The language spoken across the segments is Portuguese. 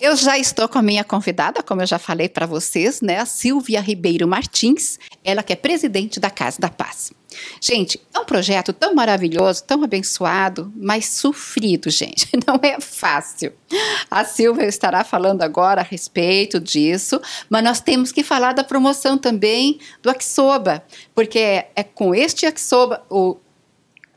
Eu já estou com a minha convidada, como eu já falei para vocês, né, a Silvia Ribeiro Martins, ela que é presidente da Casa da Paz. Gente, é um projeto tão maravilhoso, tão abençoado, mas sofrido, gente. Não é fácil. A Silvia estará falando agora a respeito disso, mas nós temos que falar da promoção também do Aksoba, porque é, com este Aksoba, o,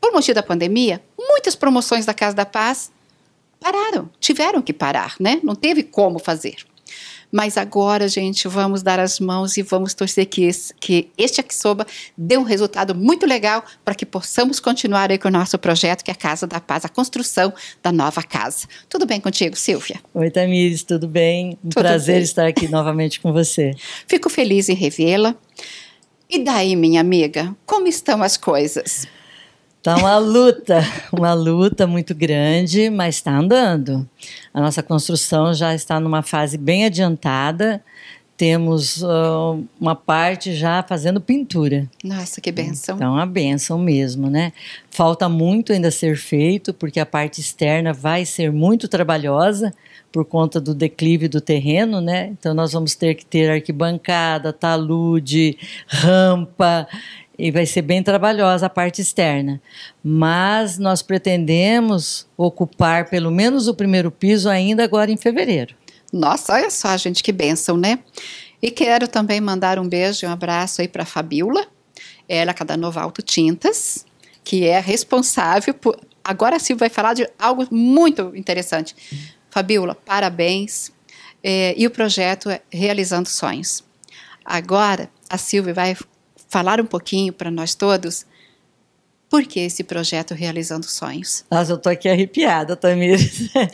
por motivo da pandemia, muitas promoções da Casa da Paz pararam, tiveram que parar, né? Não teve como fazer. Mas agora, gente, vamos dar as mãos e vamos torcer que, esse, que este Akisoba dê um resultado muito legal para que possamos continuar aí com o nosso projeto, que é a Casa da Paz, a construção da nova casa. Tudo bem contigo, Silvia? Oi, Tamires, tudo bem? Um tudo prazer bem. estar aqui novamente com você. Fico feliz em revê-la. E daí, minha amiga, como estão as coisas? Então, uma luta, uma luta muito grande, mas está andando. A nossa construção já está numa fase bem adiantada. Temos uh, uma parte já fazendo pintura. Nossa, que benção. Então, uma benção mesmo, né? Falta muito ainda ser feito, porque a parte externa vai ser muito trabalhosa por conta do declive do terreno, né? Então, nós vamos ter que ter arquibancada, talude, rampa e vai ser bem trabalhosa a parte externa. Mas nós pretendemos ocupar pelo menos o primeiro piso ainda agora em fevereiro. Nossa, olha só, gente, que bênção, né? E quero também mandar um beijo e um abraço aí para Fabiola, ela é da Nova Auto Tintas, que é responsável por. Agora a Silvia vai falar de algo muito interessante. Fabiola, parabéns. É, e o projeto é Realizando Sonhos. Agora, a Silvia vai falar um pouquinho para nós todos por que esse projeto Realizando Sonhos? Nossa, eu estou aqui arrepiada, Tamir.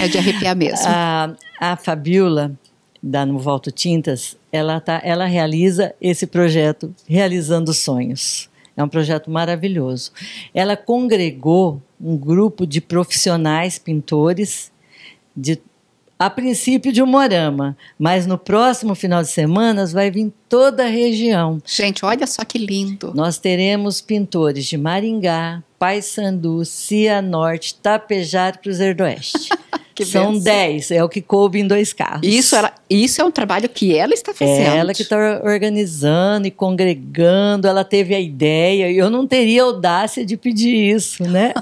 É de arrepiar mesmo. A, a Fabiola, da No Volto Tintas, ela, tá, ela realiza esse projeto Realizando Sonhos. É um projeto maravilhoso. Ela congregou um grupo de profissionais pintores de a princípio de Morama, mas no próximo final de semana vai vir toda a região. Gente, olha só que lindo! Nós teremos pintores de Maringá, Paysandu, Cianorte, Tapejara e Cruzeiro do Oeste. São dez. é o que coube em dois carros. Isso, ela, isso é um trabalho que ela está fazendo. É ela que está organizando e congregando, ela teve a ideia, e eu não teria audácia de pedir isso, né?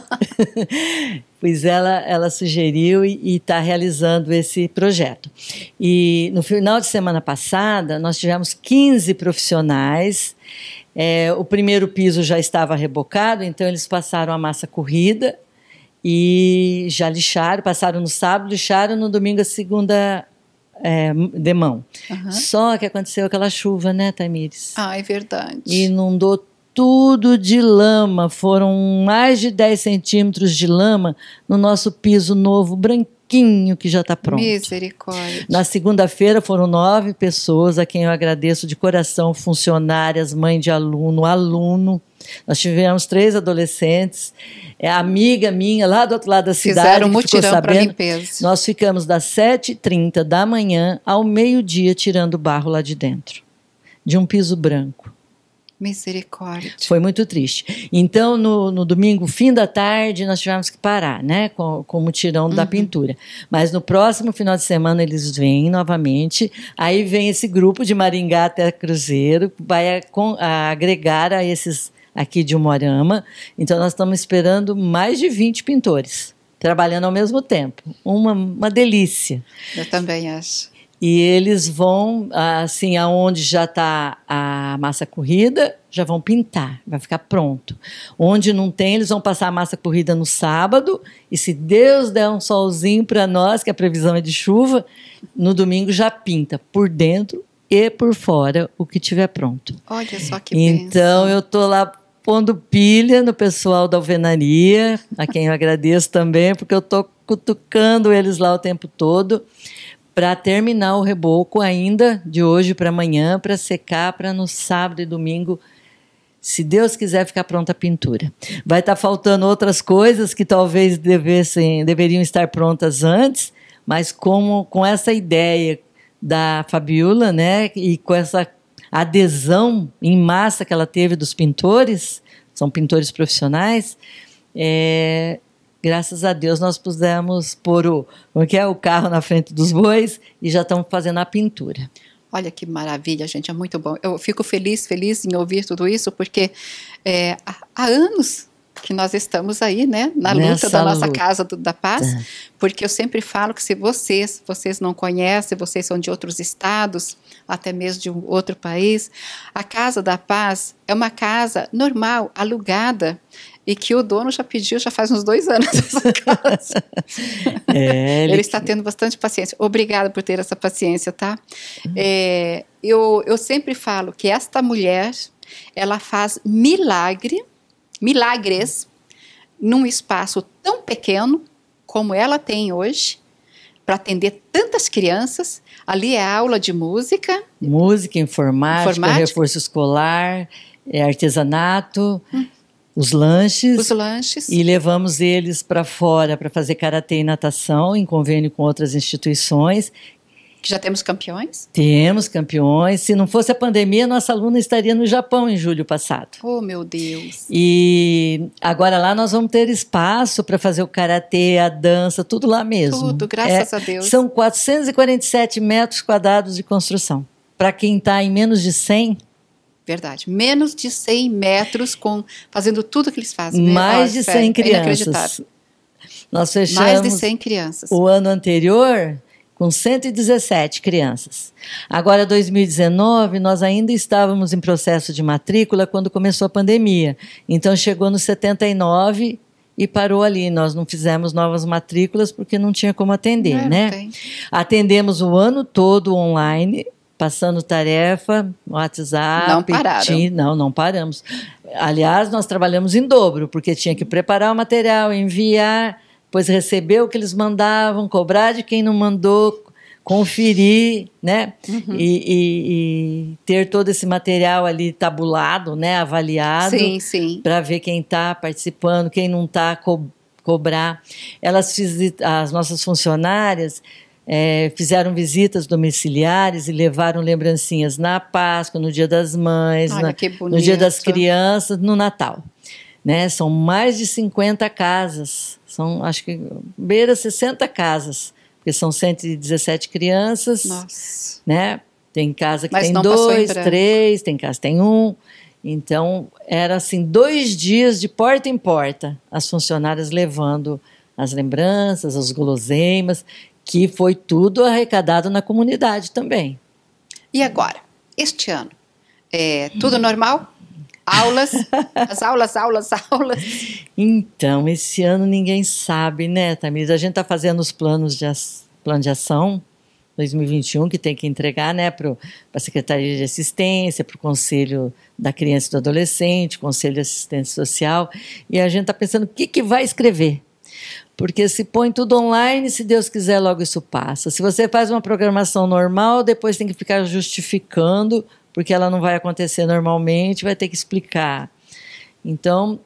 pois ela, ela sugeriu e está realizando esse projeto. E no final de semana passada, nós tivemos 15 profissionais é, o primeiro piso já estava rebocado, então eles passaram a massa corrida e já lixaram, passaram no sábado, lixaram no domingo a segunda é, demão. Uhum. Só que aconteceu aquela chuva, né, Tamires? Ah, é verdade. E inundou tudo de lama. Foram mais de 10 centímetros de lama no nosso piso novo, branquinho, que já está pronto. Misericórdia. Na segunda-feira foram nove pessoas, a quem eu agradeço de coração, funcionárias, mãe de aluno, aluno. Nós tivemos três adolescentes, é amiga minha lá do outro lado da cidade. Fizeram um mutirão para limpeza. Nós ficamos das 7h30 da manhã ao meio-dia tirando o barro lá de dentro, de um piso branco. Misericórdia. Foi muito triste. Então, no, no, domingo, fim da tarde, nós tivemos que parar, né? Com, com o mutirão uhum. da pintura. Mas no próximo final de semana eles vêm novamente. Aí vem esse grupo de Maringá até Cruzeiro, vai a, a agregar a esses aqui de Umorama. Então, nós estamos esperando mais de 20 pintores trabalhando ao mesmo tempo. Uma, uma delícia. Eu também acho. E eles vão, assim, aonde já está a massa corrida, já vão pintar, vai ficar pronto. Onde não tem, eles vão passar a massa corrida no sábado, e se Deus der um solzinho para nós, que a previsão é de chuva, no domingo já pinta por dentro e por fora o que tiver pronto. Olha só que Então benção. eu tô lá pondo pilha no pessoal da alvenaria, a quem eu agradeço também, porque eu tô cutucando eles lá o tempo todo para terminar o reboco ainda de hoje para amanhã, para secar, para no sábado e domingo, se Deus quiser, ficar pronta a pintura. Vai estar tá faltando outras coisas que talvez devessem, deveriam estar prontas antes, mas como com essa ideia da Fabiola, né, e com essa adesão em massa que ela teve dos pintores, são pintores profissionais, é, graças a Deus nós pusemos por o, como é que é, o carro na frente dos bois e já estamos fazendo a pintura. Olha que maravilha, gente, é muito bom. Eu fico feliz, feliz em ouvir tudo isso, porque é, há anos que nós estamos aí, né, na luta Nessa da nossa luta. casa do, da paz, é. porque eu sempre falo que se vocês, vocês não conhecem, vocês são de outros estados, até mesmo de um outro país, a casa da paz é uma casa normal, alugada, e que o dono já pediu já faz uns dois anos essa casa. é, ele... ele... está tendo bastante paciência. Obrigada por ter essa paciência, tá? Uhum. É, eu, eu sempre falo que esta mulher, ela faz milagre, milagres, num espaço tão pequeno como ela tem hoje, para atender tantas crianças. Ali é aula de música. Música, informática, informática. reforço escolar, é artesanato. Hum os lanches. Os lanches. E levamos eles para fora para fazer karatê e natação em convênio com outras instituições. Já temos campeões? Temos campeões. Se não fosse a pandemia, nossa aluna estaria no Japão em julho passado. Oh, meu Deus! E agora lá nós vamos ter espaço para fazer o karatê, a dança, tudo lá mesmo. Tudo, graças é, a Deus. São 447 metros quadrados de construção. Para quem está em menos de 100, Verdade. Menos de 100 metros com fazendo tudo que eles fazem. Mais né? de 100 é, crianças. Nós fechamos Mais de 100 crianças. O ano anterior com 117 crianças. Agora 2019, nós ainda estávamos em processo de matrícula quando começou a pandemia. Então chegou nos 79 e parou ali. Nós não fizemos novas matrículas porque não tinha como atender, é, não, né? Não Atendemos o ano todo online passando tarefa, WhatsApp, não pararam. não, não paramos. Aliás, nós trabalhamos em dobro, porque tinha que preparar o material, enviar, depois receber o que eles mandavam, cobrar de quem não mandou, conferir, né? Uhum. E, e, e, ter todo esse material ali tabulado, né? Avaliado. Sim, sim. Para ver quem está participando, quem não está, co cobrar. Elas as nossas funcionárias é, fizeram visitas domiciliares e levaram lembrancinhas na Páscoa, no Dia das Mães, Olha, na, no Dia das Crianças, no Natal. Né? São mais de 50 casas, são acho que beira 60 casas, porque são 117 crianças. Nossa. Né? Tem casa que Mas tem dois, três, tem casa que tem um. Então, era assim, dois dias de porta em porta, as funcionárias levando as lembranças, as guloseimas que foi tudo arrecadado na comunidade também. E agora, este ano, é tudo normal? Aulas, as aulas, aulas, aulas. Então, esse ano ninguém sabe, né, Tamires? A gente está fazendo os planos de, plano de ação 2021 que tem que entregar né, para a Secretaria de Assistência, para o Conselho da Criança e do Adolescente, Conselho de Assistência Social, e a gente está pensando o que, que vai escrever. Porque se põe tudo online, se Deus quiser, logo isso passa. Se você faz uma programação normal, depois tem que ficar justificando, porque ela não vai acontecer normalmente, vai ter que explicar. Então,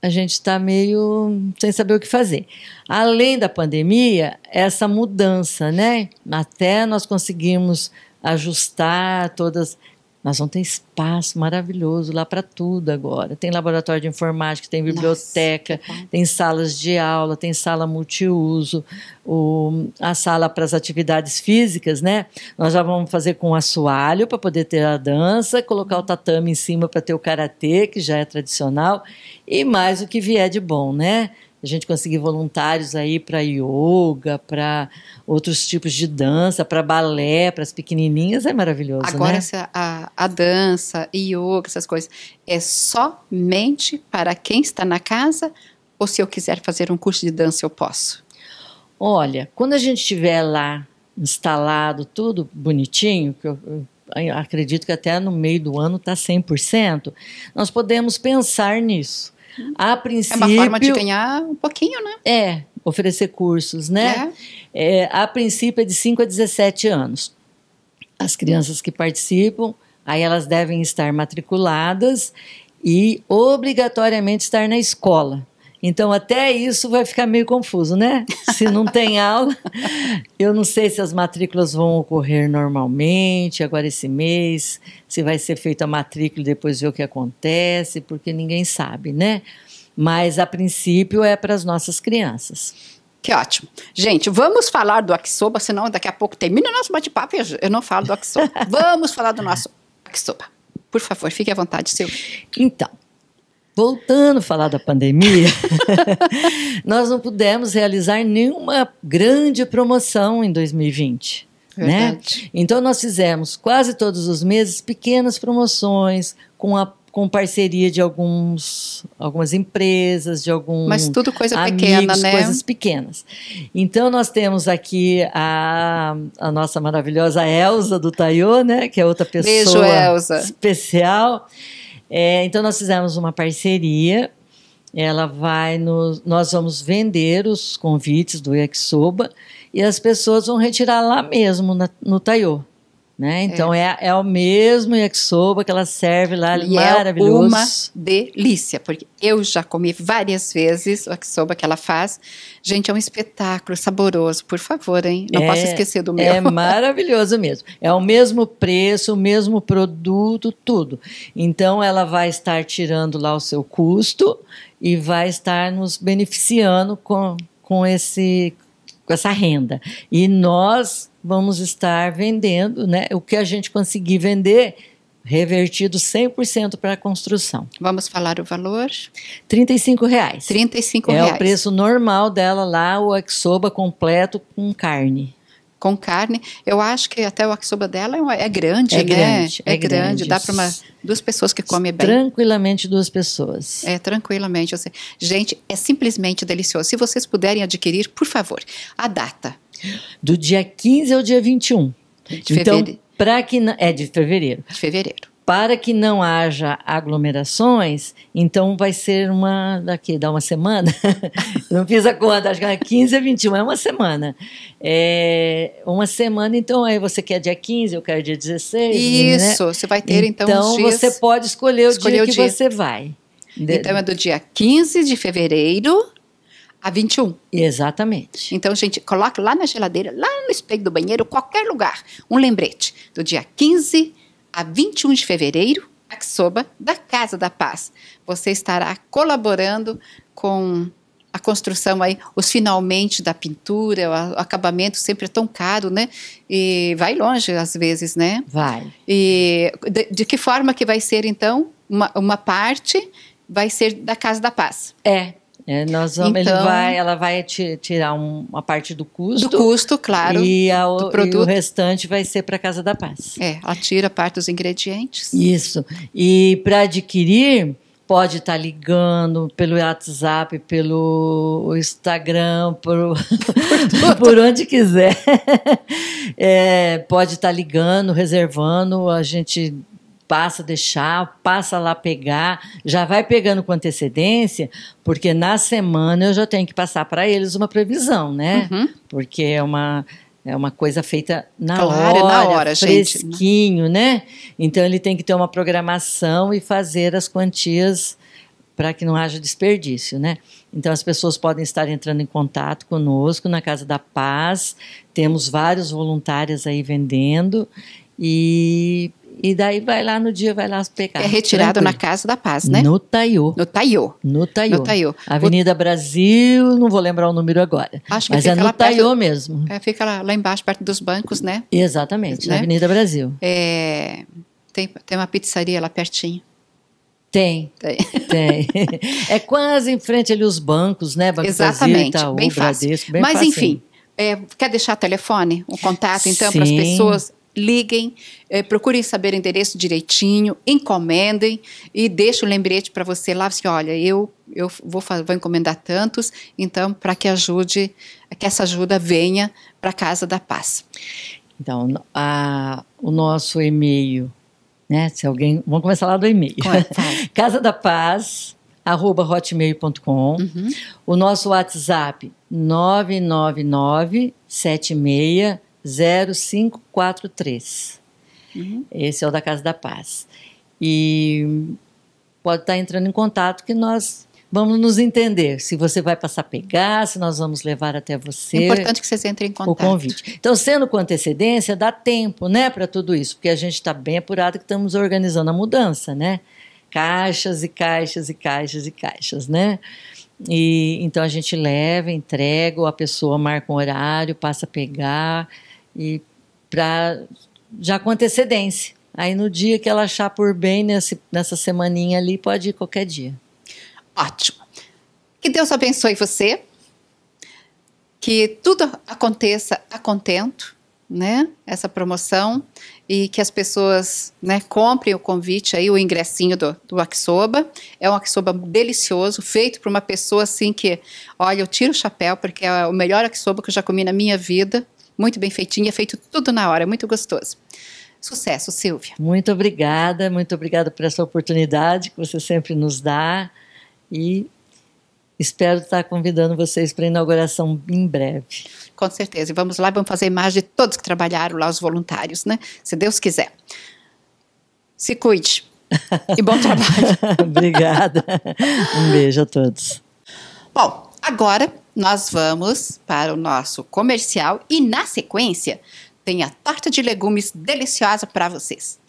a gente está meio sem saber o que fazer. Além da pandemia, essa mudança, né? Até nós conseguimos ajustar todas nós vamos ter espaço maravilhoso lá para tudo agora. Tem laboratório de informática, tem biblioteca, Nossa, tem salas de aula, tem sala multiuso, o, a sala para as atividades físicas, né? Nós já vamos fazer com assoalho para poder ter a dança, colocar o tatame em cima para ter o karatê, que já é tradicional, e mais o que vier de bom, né? a gente conseguir voluntários aí para yoga, para outros tipos de dança, para balé, para as pequenininhas, é maravilhoso, Agora né? Agora, a, a dança, yoga, essas coisas, é somente para quem está na casa ou se eu quiser fazer um curso de dança eu posso? Olha, quando a gente estiver lá instalado, tudo bonitinho, que eu, eu acredito que até no meio do ano está 100%, nós podemos pensar nisso a princípio. É uma forma de ganhar um pouquinho, né? É, oferecer cursos, né? É. É, a princípio é de 5 a 17 anos. As crianças que participam, aí elas devem estar matriculadas e obrigatoriamente estar na escola. Então, até isso vai ficar meio confuso, né? Se não tem aula, eu não sei se as matrículas vão ocorrer normalmente, agora esse mês, se vai ser feita a matrícula e depois ver o que acontece, porque ninguém sabe, né? Mas, a princípio, é para as nossas crianças. Que ótimo. Gente, vamos falar do Akisoba, senão daqui a pouco termina o nosso bate-papo e eu não falo do Akisoba. vamos falar do nosso Akisoba. Por favor, fique à vontade, seu. Então, Voltando a falar da pandemia, nós não pudemos realizar nenhuma grande promoção em 2020. Né? Então nós fizemos quase todos os meses pequenas promoções com a com parceria de alguns, algumas empresas, de alguns Mas tudo coisa amigos, pequena, né? coisas pequenas. Então nós temos aqui a, a nossa maravilhosa Elsa do Taiô, né? Que é outra pessoa Beijo, Elza. especial. Elza é, então nós fizemos uma parceria. Ela vai nos, nós vamos vender os convites do Yakisoba e as pessoas vão retirar lá mesmo na, no Taiô. Né? É. Então é. é, é o mesmo yakisoba que ela serve lá, e é maravilhoso. É uma delícia, porque eu já comi várias vezes o yakisoba que ela faz. Gente, é um espetáculo, saboroso, por favor, hein? Não é, posso esquecer do meu. É maravilhoso mesmo. É o mesmo preço, o mesmo produto, tudo. Então ela vai estar tirando lá o seu custo e vai estar nos beneficiando com, com esse com essa renda. E nós vamos estar vendendo, né? O que a gente conseguir vender, revertido 100% para a construção. Vamos falar o valor? R$ reais. R$ reais. É o preço normal dela lá, o exoba completo com carne com carne. Eu acho que até o aksoba dela é, é grande, é né? Grande, é, é grande, dá para uma duas pessoas que comem bem. Tranquilamente duas pessoas. É, tranquilamente. gente, é simplesmente delicioso. Se vocês puderem adquirir, por favor, a data. Do dia 15 ao dia 21. De então, para que não, é de fevereiro. De fevereiro. Para que não haja aglomerações, então vai ser uma. Daqui, dá uma semana? não fiz a conta, acho que é 15 a 21, é uma semana. É uma semana, então aí você quer dia 15, eu quero dia 16. Isso, né? você vai ter então. Então dias, você pode escolher o escolher dia o que dia. você vai. Então é do dia 15 de fevereiro a 21. Exatamente. Então, gente, coloque lá na geladeira, lá no espelho do banheiro, qualquer lugar, um lembrete do dia 15 a 21 de fevereiro, Aksoba, da Casa da Paz. Você estará colaborando com a construção aí, os finalmente da pintura, o acabamento sempre é tão caro, né? E vai longe às vezes, né? Vai. E de, de que forma que vai ser então uma, uma parte vai ser da Casa da Paz? É, é, nós vamos, então, vai, ela vai tirar um, uma parte do custo. Do custo, claro. E, a, do produto. e o restante vai ser para a Casa da Paz. É, ela tira parte dos ingredientes. Isso. E para adquirir, pode estar tá ligando pelo WhatsApp, pelo Instagram, por, por, por onde quiser. É, pode estar tá ligando, reservando. A gente passa a deixar, passa lá pegar, já vai pegando com antecedência, porque na semana eu já tenho que passar para eles uma previsão, né? Uhum. Porque é uma é uma coisa feita na claro, hora, na hora, né? fresquinho, gente. né? Então ele tem que ter uma programação e fazer as quantias para que não haja desperdício, né? Então as pessoas podem estar entrando em contato conosco na Casa da Paz. Temos vários voluntários aí vendendo e e daí vai lá no dia, vai lá pegar. É retirado tranquilo. na Casa da Paz, né? No Taiô. No Taiô. No Taiô. No Taiô. Avenida o... Brasil, não vou lembrar o número agora. Acho que mas é no Taiô perto, mesmo. É, fica lá, lá, embaixo, perto dos bancos, né? Exatamente, né? na Avenida Brasil. É, tem, tem uma pizzaria lá pertinho. Tem, tem. Tem. é quase em frente ali os bancos, né? Banco Exatamente, Brasil, Itaú, bem fácil. bem Mas facinho. enfim, é, quer deixar telefone, o um contato, então, para as pessoas? liguem, é, procurem saber o endereço direitinho, encomendem e deixem o lembrete para você lá, assim, olha, eu, eu vou, vou encomendar tantos, então para que ajude, que essa ajuda venha para a Casa da Paz. Então, a, o nosso e-mail, né, se alguém, vamos começar lá do e-mail. É, Casa da Paz, arroba hotmail.com. Uhum. O nosso WhatsApp, 999 76 0543. Uhum. Esse é o da Casa da Paz. E pode estar entrando em contato que nós vamos nos entender se você vai passar a pegar, se nós vamos levar até você. É importante que vocês entrem em contato. O convite. Então, sendo com antecedência, dá tempo, né, para tudo isso, porque a gente está bem apurado que estamos organizando a mudança, né? Caixas e caixas e caixas e caixas, né? E então a gente leva, entrega, a pessoa marca um horário, passa a pegar e para já com antecedência. Aí no dia que ela achar por bem, nesse, nessa semaninha ali, pode ir qualquer dia. Ótimo. Que Deus abençoe você. Que tudo aconteça a contento, né? Essa promoção. E que as pessoas né, comprem o convite aí, o ingressinho do, do Aksoba. É um Aksoba delicioso, feito por uma pessoa assim que, olha, eu tiro o chapéu, porque é o melhor Aksoba que eu já comi na minha vida muito bem feitinha, é feito tudo na hora, muito gostoso. Sucesso, Silvia. Muito obrigada, muito obrigada por essa oportunidade que você sempre nos dá e espero estar convidando vocês para a inauguração em breve. Com certeza, e vamos lá, vamos fazer imagem de todos que trabalharam lá, os voluntários, né? Se Deus quiser. Se cuide. E bom trabalho. obrigada. Um beijo a todos. Bom, agora nós vamos para o nosso comercial e, na sequência, tem a torta de legumes deliciosa para vocês.